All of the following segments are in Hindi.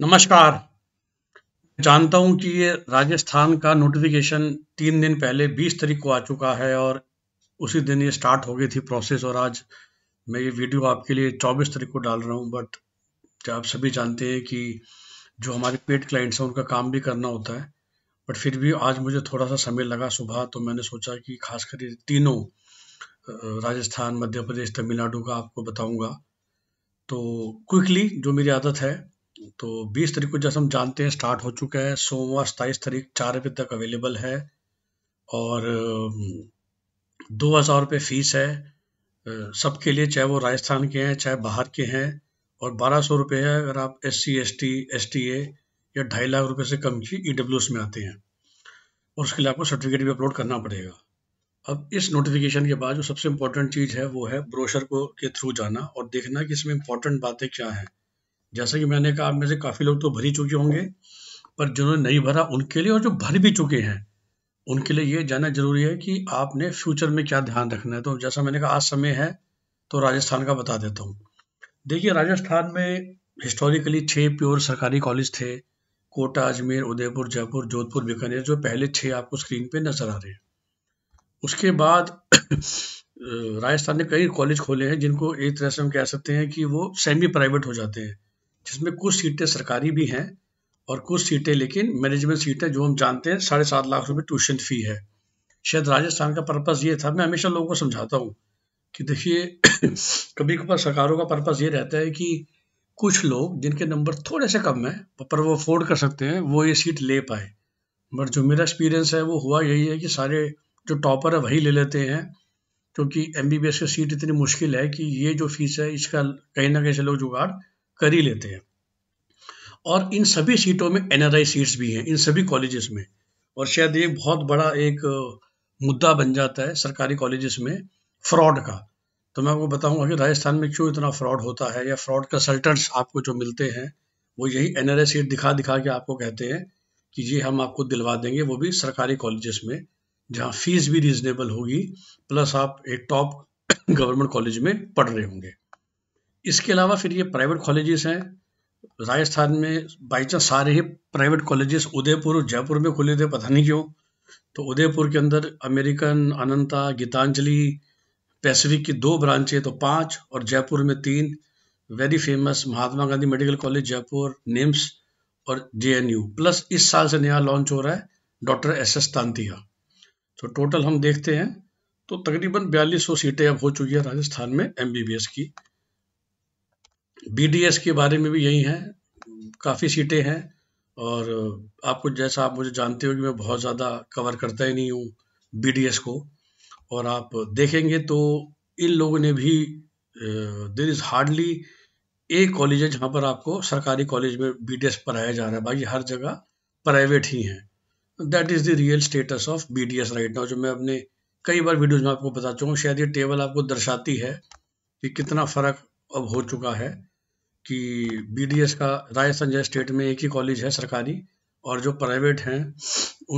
नमस्कार जानता हूं कि ये राजस्थान का नोटिफिकेशन तीन दिन पहले बीस तारीख को आ चुका है और उसी दिन ये स्टार्ट हो गई थी प्रोसेस और आज मैं ये वीडियो आपके लिए चौबीस तारीख को डाल रहा हूं बट आप सभी जानते हैं कि जो हमारे पेड क्लाइंट्स हैं उनका काम भी करना होता है बट फिर भी आज मुझे थोड़ा सा समय लगा सुबह तो मैंने सोचा कि खास कर तीनों राजस्थान मध्य प्रदेश तमिलनाडु का आपको बताऊंगा तो क्विकली जो मेरी आदत है तो 20 तारीख को जैसा हम जानते हैं स्टार्ट हो चुका है सोमवार सताईस तारीख चार बजे तक अवेलेबल है और दो हज़ार रुपये फीस है सबके लिए चाहे वो राजस्थान के हैं चाहे बाहर के हैं और बारह सौ रुपये है अगर आप S C S T S T A या ढाई लाख रुपये से कम की ई डब्ल्यू एस में आते हैं और उसके लिए आपको सर्टिफिकेट भी अपलोड करना पड़ेगा अब इस नोटिफिकेशन के बाद जो सबसे इम्पोर्टेंट चीज़ है वो है ब्रोशर को के थ्रू जाना और देखना कि इसमें इम्पोर्टेंट बातें क्या हैं जैसा कि मैंने कहा आप में से काफ़ी लोग तो भर ही चुके होंगे पर जिन्होंने नहीं भरा उनके लिए और जो भर भी चुके हैं उनके लिए ये जानना जरूरी है कि आपने फ्यूचर में क्या ध्यान रखना है तो जैसा मैंने कहा आज समय है तो राजस्थान का बता देता हूँ देखिए राजस्थान में हिस्टोरिकली छः प्योर सरकारी कॉलेज थे कोटा अजमेर उदयपुर जयपुर जोधपुर बीकानेर जो पहले छः आपको स्क्रीन पे नज़र आ रहे हैं उसके बाद राजस्थान ने कई कॉलेज खोले हैं जिनको एक तरह से हम कह सकते हैं कि वो सेमी प्राइवेट हो जाते हैं जिसमें कुछ सीटें सरकारी भी हैं और कुछ सीटें लेकिन मैनेजमेंट सीटें जो हम जानते हैं साढ़े सात लाख रुपए ट्यूशन फी है शायद राजस्थान का पर्पज़ ये था मैं हमेशा लोगों को समझाता हूँ कि देखिए कभी कभार सरकारों का पर्पज़ ये रहता है कि कुछ लोग जिनके नंबर थोड़े से कम हैं पर वो अफोर्ड कर सकते हैं वो ये सीट ले पाए बट जो मेरा एक्सपीरियंस है वो हुआ यही है कि सारे जो टॉपर है वही ले लेते हैं क्योंकि एम बी बी एस की सीट इतनी मुश्किल है कि ये जो फीस है इसका कहीं ना कहीं से लोग जुगाड़ कर ही लेते हैं और इन सभी सीटों में एन सीट्स भी हैं इन सभी कॉलेजेस में और शायद ये बहुत बड़ा एक मुद्दा बन जाता है सरकारी कॉलेजेस में फ्रॉड का तो मैं आपको बताऊंगा कि राजस्थान में क्यों इतना फ्रॉड होता है या फ्रॉड कंसल्टेंट्स आपको जो मिलते हैं वो यही एन सीट दिखा दिखा के आपको कहते हैं कि ये हम आपको दिलवा देंगे वो भी सरकारी कॉलेजेस में जहाँ फीस भी रीजनेबल होगी प्लस आप एक टॉप गवर्नमेंट कॉलेज में पढ़ रहे होंगे इसके अलावा फिर ये प्राइवेट कॉलेजेस हैं राजस्थान में बाई चांस सारे ही प्राइवेट कॉलेजेस उदयपुर और जयपुर में खुले थे पता नहीं क्यों तो उदयपुर के अंदर अमेरिकन अनंता गीतांजलि पैसिफिक की दो ब्रांच है तो पाँच और जयपुर में तीन very famous Mahatma Gandhi medical college Jaipur NIMS और जे प्लस इस साल से नया लॉन्च हो रहा है डॉक्टर एस एस तांतिया तो टोटल हम देखते हैं तो तकरीबन बयालीस सौ सीटें अब हो चुकी है राजस्थान में एम की बीडीएस के बारे में भी यही है काफ़ी सीटें हैं और आपको जैसा आप मुझे जानते हो कि मैं बहुत ज़्यादा कवर करता ही नहीं हूँ बीडीएस को और आप देखेंगे तो इन लोगों ने भी देर इज़ हार्डली एक कॉलेज है जहाँ पर आपको सरकारी कॉलेज में बीडीएस पढ़ाया जा रहा है बाकी हर जगह प्राइवेट ही हैं that is the real status of B D S right now जो मैं अपने कई बार वीडियोज में आपको बता चुका हूँ शायद ये टेबल आपको दर्शाती है कि कितना फ़र्क अब हो चुका है कि बीडीएस का राजस्थान जैसे स्टेट में एक ही कॉलेज है सरकारी और जो प्राइवेट हैं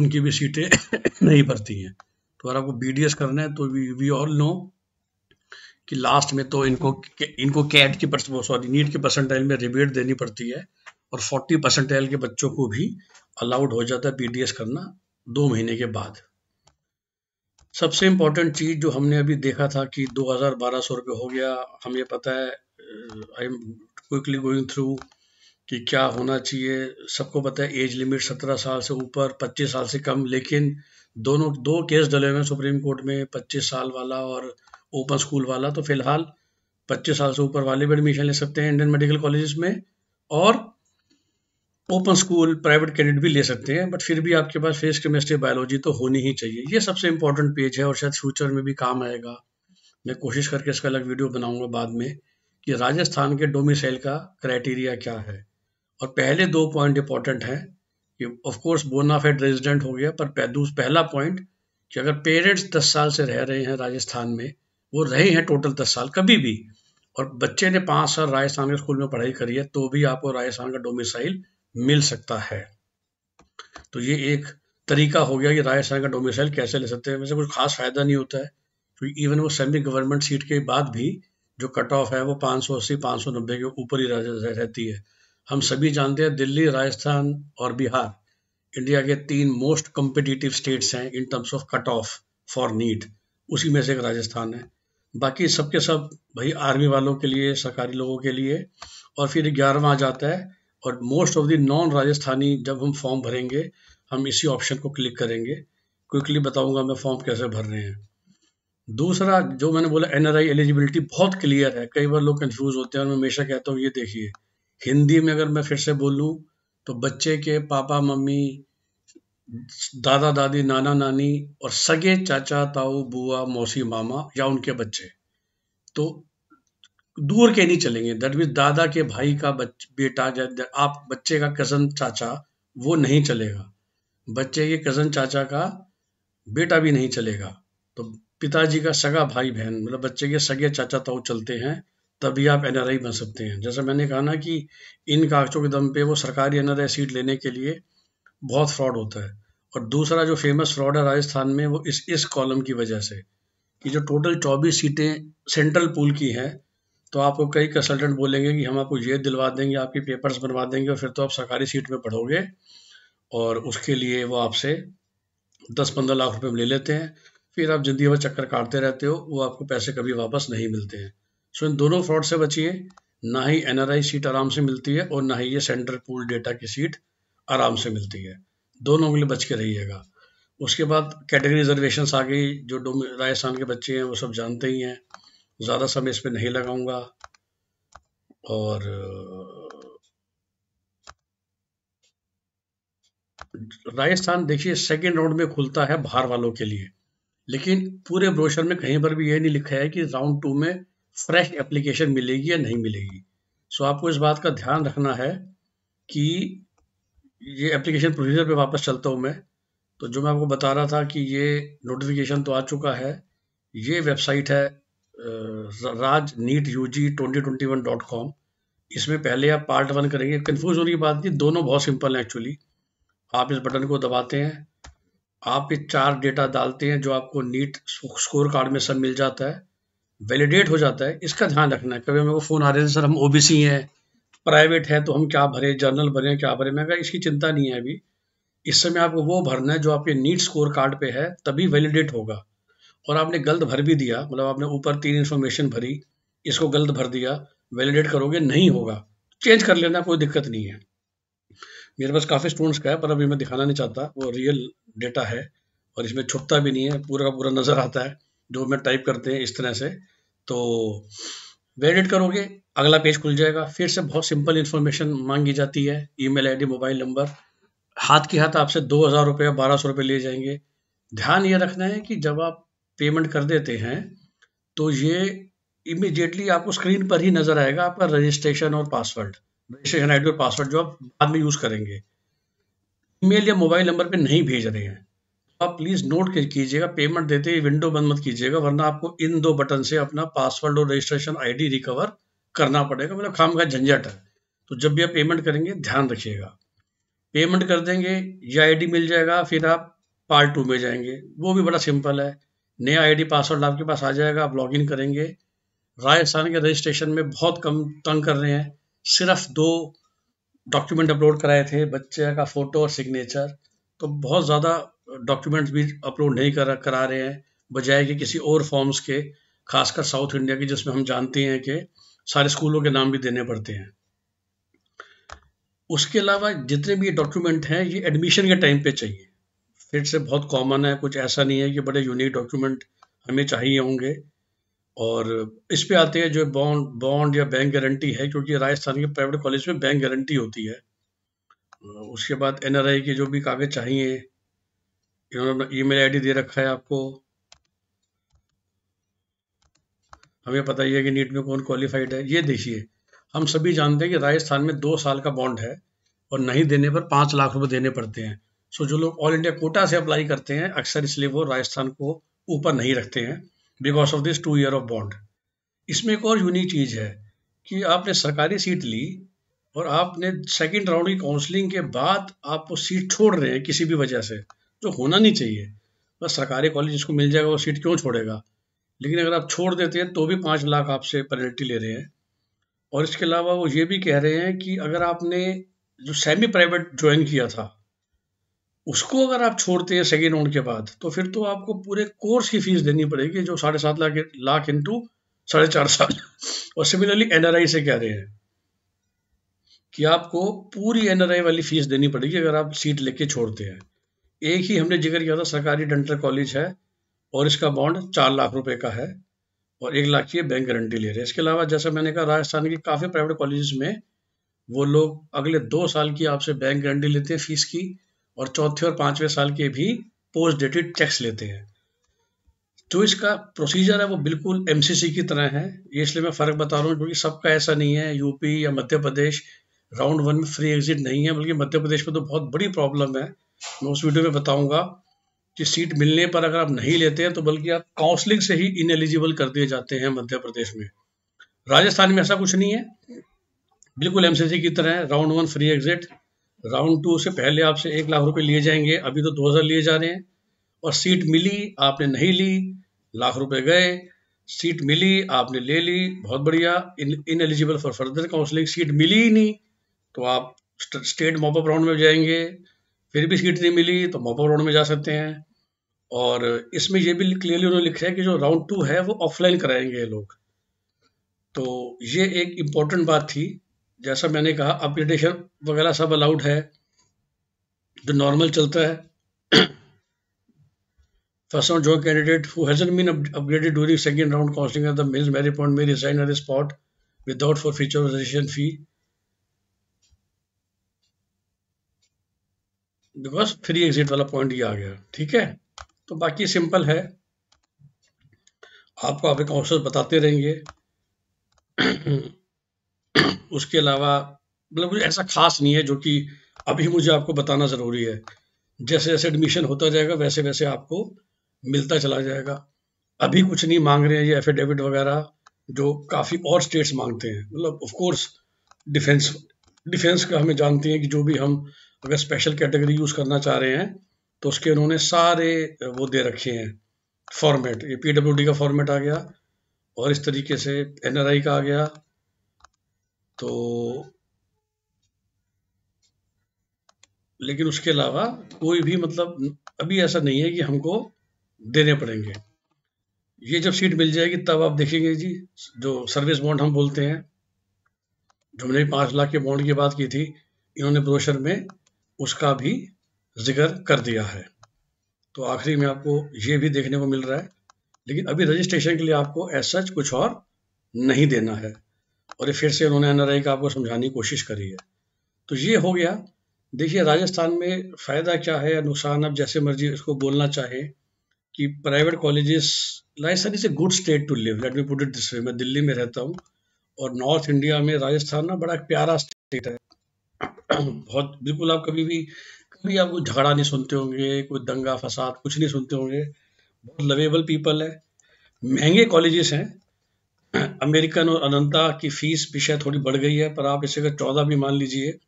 उनकी भी सीटें नहीं भरती हैं तो अगर आपको बी करना है तो वी वी ऑल नो कि लास्ट में तो इनको इनको कैट की सॉरी नीट की परसेंटाइल में रिबेट देनी पड़ती है और फोर्टी परसेंटाइल के बच्चों को भी अलाउड हो जाता है पी करना दो महीने के बाद सबसे इम्पोर्टेंट चीज़ जो हमने अभी देखा था कि दो हज़ार बारह सौ रुपये हो गया हमें पता है I am quickly going through कि क्या होना चाहिए सबको पता है एज लिमिट सत्रह साल से ऊपर पच्चीस साल से कम लेकिन दोनों दो केस डले हुए हैं सुप्रीम कोर्ट में पच्चीस साल वाला और ओपन स्कूल वाला तो फिलहाल पच्चीस साल से ऊपर वाले भी एडमिशन ले सकते हैं इंडियन मेडिकल कॉलेज में और ओपन स्कूल प्राइवेट कैंडिडेट भी ले सकते हैं बट फिर भी आपके पास फेस केमिस्ट्री बायोलॉजी तो होनी ही चाहिए ये सबसे इंपॉर्टेंट पेज है और शायद फ्यूचर में भी काम आएगा मैं कोशिश करके इसका अलग वीडियो बनाऊंगा बाद में कि राजस्थान के डोमिसाइल का क्राइटेरिया क्या है और पहले दो पॉइंट इंपॉर्टेंट हैं कि ऑफकोर्स बोनाफेड रेजिडेंट हो गया पर पहला पॉइंट कि अगर पेरेंट्स दस साल से रह रहे हैं राजस्थान में वो रहे हैं टोटल दस साल कभी भी और बच्चे ने पाँच साल राजस्थान के स्कूल में पढ़ाई करी है तो भी आपको राजस्थान का डोमिसाइल मिल सकता है तो ये एक तरीका हो गया कि राजस्थान का डोमिसाइल कैसे ले सकते हैं वैसे कुछ खास फायदा नहीं होता है तो इवन वो सेमी गवर्नमेंट सीट के बाद भी जो कट ऑफ है वो पाँच सौ अस्सी पाँच सौ नब्बे के ऊपर ही रहती है हम सभी जानते हैं दिल्ली राजस्थान और बिहार इंडिया के तीन मोस्ट कम्पिटिटिव स्टेट्स हैं in terms of cut off for NEET उसी में से एक राजस्थान है बाकी सबके सब भाई आर्मी वालों के लिए सरकारी लोगों के लिए और फिर ग्यारहवा आ जाता है और most of the non Rajasthani जब हम फॉर्म भरेंगे हम इसी ऑप्शन को क्लिक करेंगे क्विकली बताऊंगा मैं फॉर्म कैसे भर रहे हैं दूसरा जो मैंने बोला एन एलिजिबिलिटी बहुत क्लियर है कई बार लोग कन्फ्यूज होते हैं और मैं हमेशा कहता हूँ ये देखिए हिंदी में अगर मैं फिर से बोलूँ तो बच्चे के पापा मम्मी दादा दादी नाना नानी और सगे चाचा ताऊ बुआ मौसी मामा या उनके बच्चे तो दूर के नहीं चलेंगे दैट मीन दादा के भाई का बच, बेटा आप बच्चे का कजन चाचा वो नहीं चलेगा बच्चे के कजन चाचा का बेटा भी नहीं चलेगा तो पिताजी का सगा भाई बहन मतलब बच्चे के सगे चाचा ताऊ चलते हैं तभी आप एन बन सकते हैं जैसा मैंने कहा ना कि इन कागजों के दम पे वो सरकारी एन सीट लेने के लिए बहुत फ्रॉड होता है और दूसरा जो फेमस फ्रॉड है राजस्थान में वो इस इस कॉलम की वजह से कि जो टोटल चौबीस सीटें सेंट्रल पूल की हैं तो आपको कई कंसल्टेंट बोलेंगे कि हम आपको ये दिलवा देंगे आपकी पेपर्स बनवा देंगे और फिर तो आप सरकारी सीट में पढ़ोगे और उसके लिए वो आपसे दस पंद्रह लाख रुपए ले लेते हैं फिर आप ज़िंदगी भर चक्कर काटते रहते हो वो आपको पैसे कभी वापस नहीं मिलते हैं सो इन दोनों फ्रॉड से बचिए ना ही एन सीट आराम से मिलती है और ना ही ये सेंटर पूल डेटा की सीट आराम से मिलती है दोनों के लिए बच के रहिएगा उसके बाद कैटेगरी रिजर्वेशन आ गई जो डोम राजस्थान के बच्चे हैं वो सब जानते ही हैं ज़्यादा समय इसमें नहीं लगाऊंगा और राजस्थान देखिए सेकेंड राउंड में खुलता है बाहर वालों के लिए लेकिन पूरे ब्रोशर में कहीं पर भी ये नहीं लिखा है कि राउंड टू में फ्रेश एप्लीकेशन मिलेगी या नहीं मिलेगी सो आपको इस बात का ध्यान रखना है कि ये एप्लीकेशन प्रोसीजर पे वापस चलता हूँ मैं तो जो मैं आपको बता रहा था कि ये नोटिफिकेशन तो आ चुका है ये वेबसाइट है Raj NEET U G twenty twenty one dot com इसमें पहले आप पार्ट वन करेंगे कन्फ्यूज होने की बात नहीं दोनों बहुत सिंपल हैं एक्चुअली आप इस बटन को दबाते हैं आप ये चार डेटा डालते हैं जो आपको नीट स्कोर कार्ड में सब मिल जाता है वैलिडेट हो जाता है इसका ध्यान रखना है कभी हमें को फ़ोन आ रहे हैं सर हम सी हैं प्राइवेट हैं तो हम क्या भरे जर्नल भरे क्या भरे मैं इसकी चिंता नहीं है अभी इस समय आपको वो भरना है जो आपके नीट स्कोर कार्ड पे है तभी वैलिडेट होगा और आपने गलत भर भी दिया मतलब आपने ऊपर तीन इन्फॉर्मेशन भरी इसको गलत भर दिया वैलिडेट करोगे नहीं होगा चेंज कर लेना कोई दिक्कत नहीं है मेरे पास काफ़ी स्टूडेंट्स का है पर अभी मैं दिखाना नहीं चाहता वो रियल डेटा है और इसमें छुपता भी नहीं है पूरा का पूरा नज़र आता है जो मैं टाइप करते हैं इस तरह से तो वैलिडेट करोगे अगला पेज खुल जाएगा फिर से बहुत सिंपल इन्फॉर्मेशन मांगी जाती है ईमेल आईडी मोबाइल नंबर हाथ के हाथ आपसे दो हज़ार रुपये बारह सौ रुपये ले जाएंगे ध्यान ये रखना है कि जब आप पेमेंट कर देते हैं तो ये इमिजिएटली आपको स्क्रीन पर ही नज़र आएगा आपका रजिस्ट्रेशन और पासवर्ड रजिस्ट्रेशन आई और पासवर्ड जो आप बाद में यूज़ करेंगे ईमेल या मोबाइल नंबर पे नहीं भेज रहे हैं तो आप प्लीज़ नोट कीजिएगा पेमेंट देते ही विंडो बंद मत कीजिएगा वरना आपको इन दो बटन से अपना पासवर्ड और रजिस्ट्रेशन आईडी रिकवर करना पड़ेगा मतलब खाम का झंझट है तो जब भी आप पेमेंट करेंगे ध्यान रखिएगा पेमेंट कर देंगे या आईडी मिल जाएगा फिर आप पार्ट टू में जाएंगे वो भी बड़ा सिंपल है नया आईडी पासवर्ड आपके पास आ जाएगा आप लॉगिन करेंगे राजस्थान के रजिस्ट्रेशन में बहुत कम तंग कर रहे हैं सिर्फ दो डॉक्यूमेंट अपलोड कराए थे बच्चे का फ़ोटो और सिग्नेचर तो बहुत ज़्यादा डॉक्यूमेंट्स भी अपलोड नहीं कर करा रहे हैं बजाय कि किसी और फॉर्म्स के खासकर साउथ इंडिया के जिसमें हम जानते हैं कि सारे स्कूलों के नाम भी देने पड़ते हैं उसके अलावा जितने भी डॉक्यूमेंट हैं ये एडमिशन के टाइम पे चाहिए फिर से बहुत कॉमन है कुछ ऐसा नहीं है कि बड़े यूनिक डॉक्यूमेंट हमें चाहिए होंगे और इस पे आते हैं जो बॉन्ड बॉन्ड या बैंक गारंटी है क्योंकि राजस्थान के प्राइवेट कॉलेज में बैंक गारंटी होती है उसके बाद एन के जो भी कागज़ चाहिए इन्होंने ई मेल दे रखा है आपको हमें पता ही है कि नीट में कौन क्वालिफाइड है ये देखिए हम सभी जानते हैं कि राजस्थान में दो साल का बॉन्ड है और नहीं देने पर पाँच लाख रुपए देने पड़ते हैं सो जो लोग ऑल इंडिया कोटा से अप्लाई करते हैं अक्सर इसलिए वो राजस्थान को ऊपर नहीं रखते हैं because of this two year of bond इसमें एक और यूनिक चीज़ है कि आपने सरकारी सीट ली और आपने सेकेंड राउंड की काउंसलिंग के बाद आप वो सीट छोड़ रहे हैं किसी भी वजह से जो होना नहीं चाहिए बस सरकारी कॉलेज जिसको मिल जाएगा वो सीट क्यों छोड़ेगा लेकिन अगर आप छोड़ देते हैं तो भी पाँच लाख आपसे पेनल्टी ले रहे हैं और इसके अलावा वो ये भी कह रहे हैं कि अगर आपने जो सेमी प्राइवेट ज्वाइन किया था उसको अगर आप छोड़ते हैं सेकेंड राउंड के बाद तो फिर तो आपको पूरे कोर्स की फीस देनी पड़ेगी जो साढ़े सात लाख लाख इंटू साढ़े चार साल और सिमिलरली एनआरआई से कह रहे हैं कि आपको पूरी एनआरआई वाली फीस देनी पड़ेगी अगर आप सीट लेके छोड़ते हैं एक ही हमने जिक्र किया था सरकारी डेंटल कॉलेज है और इसका बॉन्ड चार लाख रुपए का है और एक लाख की बैंक गारंटी ले रहे हैं इसके अलावा जैसा मैंने कहा राजस्थान के काफ़ी प्राइवेट कॉलेज में वो लोग अगले दो साल की आपसे बैंक गारंटी लेते हैं फीस की और चौथे और पाँचवें साल के भी पोस्ट डेटेड चेक्स लेते हैं जो तो इसका प्रोसीजर है वो बिल्कुल एम की तरह है ये इसलिए मैं फ़र्क बता रहा हूँ क्योंकि सबका ऐसा नहीं है यूपी या मध्य प्रदेश राउंड वन में फ्री एग्जिट नहीं है बल्कि मध्य प्रदेश में तो बहुत बड़ी प्रॉब्लम है मैं उस वीडियो में बताऊँगा कि सीट मिलने पर अगर आप नहीं लेते हैं तो बल्कि आप काउंसलिंग से ही इनएलिजिबल कर दिए जाते हैं मध्य प्रदेश में राजस्थान में ऐसा कुछ नहीं है बिल्कुल एम की तरह है round one free exit round two से पहले आपसे एक लाख रुपए लिए जाएंगे अभी तो दो हज़ार लिए जा रहे हैं और सीट मिली आपने नहीं ली लाख रुपए गए सीट मिली आपने ले ली बहुत बढ़िया in ineligible for further counselling seat मिली ही नहीं तो आप स्टेट मोपअप राउंड में जाएंगे फिर भी सीट नहीं मिली तो मोपअप राउंड में जा सकते हैं और इसमें ये भी क्लियरली उन्होंने लिखा है कि जो राउंड टू है वो ऑफलाइन कराएंगे ये लोग तो ये एक इम्पॉर्टेंट बात थी जैसा मैंने कहा अपग्रेडेशन वगैरह सब अलाउड है जो नॉर्मल चलता है फर्स्ट राउंड जो candidate who hasn't been upgraded during second round counselling of the mains मेरी point may resign on the spot without forfeiture registration fee because free exit वाला पॉइंट ये आ गया ठीक है तो बाकी सिंपल है आपको आपके काउंसल बताते रहेंगे उसके अलावा मतलब कुछ ऐसा खास नहीं है जो कि अभी मुझे आपको बताना ज़रूरी है जैसे जैसे एडमिशन होता जाएगा वैसे वैसे आपको मिलता चला जाएगा अभी कुछ नहीं मांग रहे हैं ये एफिडेविट वगैरह जो काफ़ी और स्टेट्स मांगते हैं मतलब ऑफकोर्स डिफेंस डिफेंस का हमें जानते हैं कि जो भी हम अगर स्पेशल कैटेगरी यूज़ करना चाह रहे हैं तो उसके उन्होंने सारे वो दे रखे हैं फॉर्मेट ये पी का फॉर्मेट आ गया और इस तरीके से एन का आ गया तो लेकिन उसके अलावा कोई भी मतलब अभी ऐसा नहीं है कि हमको देने पड़ेंगे ये जब सीट मिल जाएगी तब आप देखेंगे जी जो सर्विस बॉन्ड हम बोलते हैं जो हमने पाँच लाख के बॉन्ड की बात की थी इन्होंने ब्रोशर में उसका भी जिक्र कर दिया है तो आखिरी में आपको ये भी देखने को मिल रहा है लेकिन अभी रजिस्ट्रेशन के लिए आपको एज सच कुछ और नहीं देना है और ये फिर से उन्होंने एन का आपको समझाने की कोशिश करी है तो ये हो गया देखिए राजस्थान में फ़ायदा क्या है या नुकसान अब जैसे मर्जी इसको बोलना चाहे कि private colleges Rajasthan is a good state to live let me put it this way मैं दिल्ली में रहता हूँ और नॉर्थ इंडिया में राजस्थान ना बड़ा प्यारा स्टेट है बहुत बिल्कुल आप कभी भी कभी आप कोई झगड़ा नहीं सुनते होंगे कोई दंगा फसाद कुछ नहीं सुनते होंगे बहुत लवेबल पीपल है महंगे कॉलेजेस हैं अमेरिकन और अनंता की फीस भी शायद थोड़ी बढ़ गई है पर आप इसे अगर चौदह भी मान लीजिए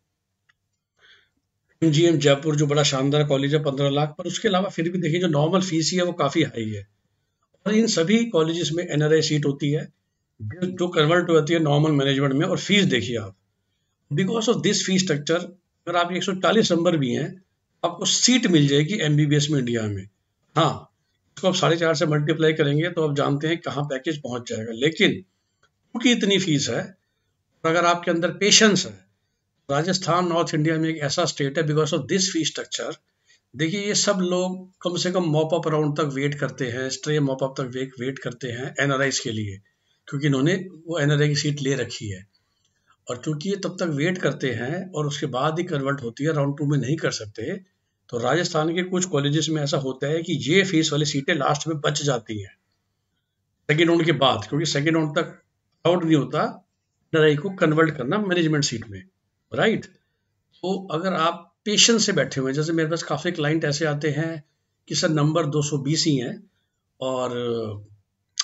एम जयपुर जो बड़ा शानदार कॉलेज है पंद्रह लाख पर उसके अलावा फिर भी देखिए जो नॉर्मल फीस ही है वो काफ़ी हाई है और इन सभी कॉलेजेस में एन सीट होती है जो कन्वर्ट होती है नॉर्मल मैनेजमेंट में और फीस देखिए आप because of this fees structure अगर आप एक नंबर भी हैं आपको सीट मिल जाएगी एम में इंडिया में हाँ इसको तो आप साढ़े चार से मल्टीप्लाई करेंगे तो आप जानते हैं कहाँ पैकेज पहुँच जाएगा लेकिन क्योंकि इतनी फीस है और अगर आपके अंदर पेशेंस है राजस्थान नॉर्थ इंडिया में एक ऐसा स्टेट है because of this fee structure देखिए ये सब लोग कम से कम मॉप अप राउंड तक वेट करते हैं स्ट्रे मॉप अप तक वेट वेट करते हैं एन के लिए क्योंकि इन्होंने वो एन की सीट ले रखी है और चूंकि ये तब तक वेट करते हैं और उसके बाद ही कन्वर्ट होती है राउंड टू में नहीं कर सकते तो राजस्थान के कुछ कॉलेजेस में ऐसा होता है कि ये फीस वाली सीटें लास्ट में बच जाती हैं सेकेंड राउंड के बाद क्योंकि सेकेंड राउंड तक आउट नहीं होता लड़ाई को कन्वर्ट करना मैनेजमेंट सीट में राइट तो अगर आप पेशेंस से बैठे हुए हैं जैसे मेरे पास काफ़ी क्लाइंट ऐसे आते हैं कि सर नंबर 220 ही हैं और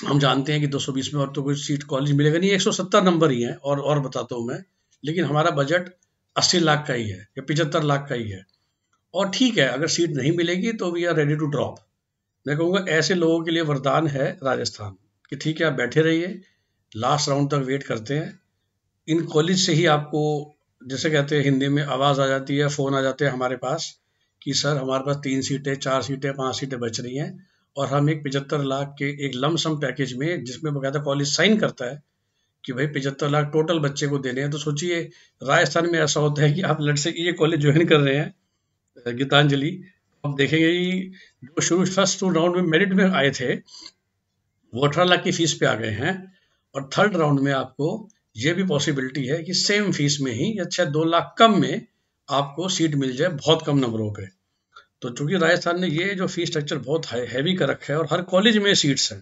हम जानते हैं कि 220 में और तो कोई सीट कॉलेज मिलेगा नहीं 170 नंबर ही हैं और और बताता हूँ मैं लेकिन हमारा बजट 80 लाख का ही है या पिचहत्तर लाख का ही है और ठीक है अगर सीट नहीं मिलेगी तो we are ready to drop मैं कहूँगा ऐसे लोगों के लिए वरदान है राजस्थान कि ठीक है आप बैठे रहिए लास्ट राउंड तक वेट करते हैं इन कॉलेज से ही आपको जैसे कहते हैं हिंदी में आवाज़ आ जाती है फ़ोन आ जाते हैं हमारे पास कि सर हमारे पास तीन सीटें चार सीटें पाँच सीटें बच रही हैं और हम एक पचहत्तर लाख के एक लमसम पैकेज में जिसमें बकायदा कॉलेज साइन करता है कि भाई पचहत्तर लाख टोटल बच्चे को देने हैं तो सोचिए राजस्थान में ऐसा होता है कि आप लड़ से ये कॉलेज ज्वाइन कर रहे हैं गीतांजलि हम देखेंगे कि जो शुरू फर्स्ट टू राउंड में मेरिट में आए थे वो अठारह लाख की फीस पे आ गए हैं और थर्ड राउंड में आपको ये भी पॉसिबिलिटी है कि सेम फीस में ही अच्छा दो लाख कम में आपको सीट मिल जाए बहुत कम नंबरों पे तो चूंकि राजस्थान ने ये जो फीस स्ट्रक्चर बहुत है, हैवी कर रखा है और हर कॉलेज में सीट्स हैं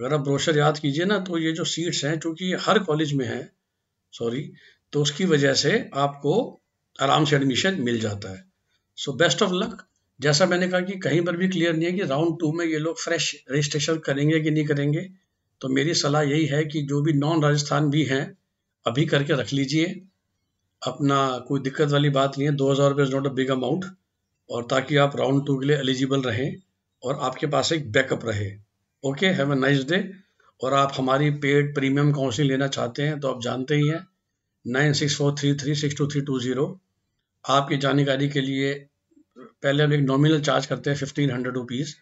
अगर आप ब्रोशर याद कीजिए ना तो ये जो सीट्स हैं चूंकि हर कॉलेज में है सॉरी तो उसकी वजह से आपको आराम से एडमिशन मिल जाता है सो बेस्ट ऑफ लक जैसा मैंने कहा कि कहीं पर भी क्लियर नहीं है कि राउंड टू में ये लोग फ्रेश रजिस्ट्रेशन करेंगे कि नहीं करेंगे तो मेरी सलाह यही है कि जो भी नॉन राजस्थान भी हैं अभी करके रख लीजिए अपना कोई दिक्कत वाली बात नहीं है दो हज़ार रुपये is not a big amount और ताकि आप राउंड टू के लिए एलिजिबल रहें और आपके पास एक बैकअप रहे okay have a nice day और आप हमारी पेड प्रीमियम काउंसिलिंग लेना चाहते हैं तो आप जानते ही हैं nine six four three three six two three two zero आपकी जानकारी के लिए पहले हम एक नॉमिनल चार्ज करते हैं fifteen hundred rupees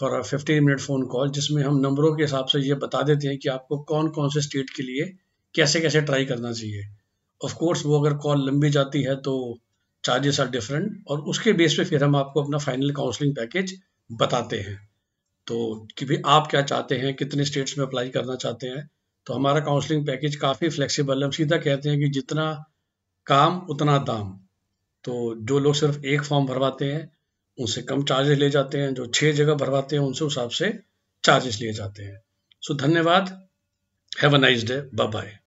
for a fifteen minute phone call जिसमें हम नंबरों के हिसाब से ये बता देते हैं कि आपको कौन कौन से स्टेट के लिए कैसे कैसे ट्राई करना चाहिए ऑफ कोर्स वो अगर कॉल लंबी जाती है तो चार्जेस आर डिफरेंट और उसके बेस पे फिर हम आपको अपना फाइनल काउंसलिंग पैकेज बताते हैं तो कि भाई आप क्या चाहते हैं कितने स्टेट्स में अप्लाई करना चाहते हैं तो हमारा काउंसलिंग पैकेज काफ़ी फ्लेक्सिबल है हम सीधा कहते हैं कि जितना काम उतना दाम तो जो लोग सिर्फ एक फॉर्म भरवाते हैं उनसे कम चार्जेस ले जाते हैं जो छः जगह भरवाते हैं उनसे उस हिसाब से चार्जेस लिए जाते हैं सो धन्यवाद have a nice day bye bye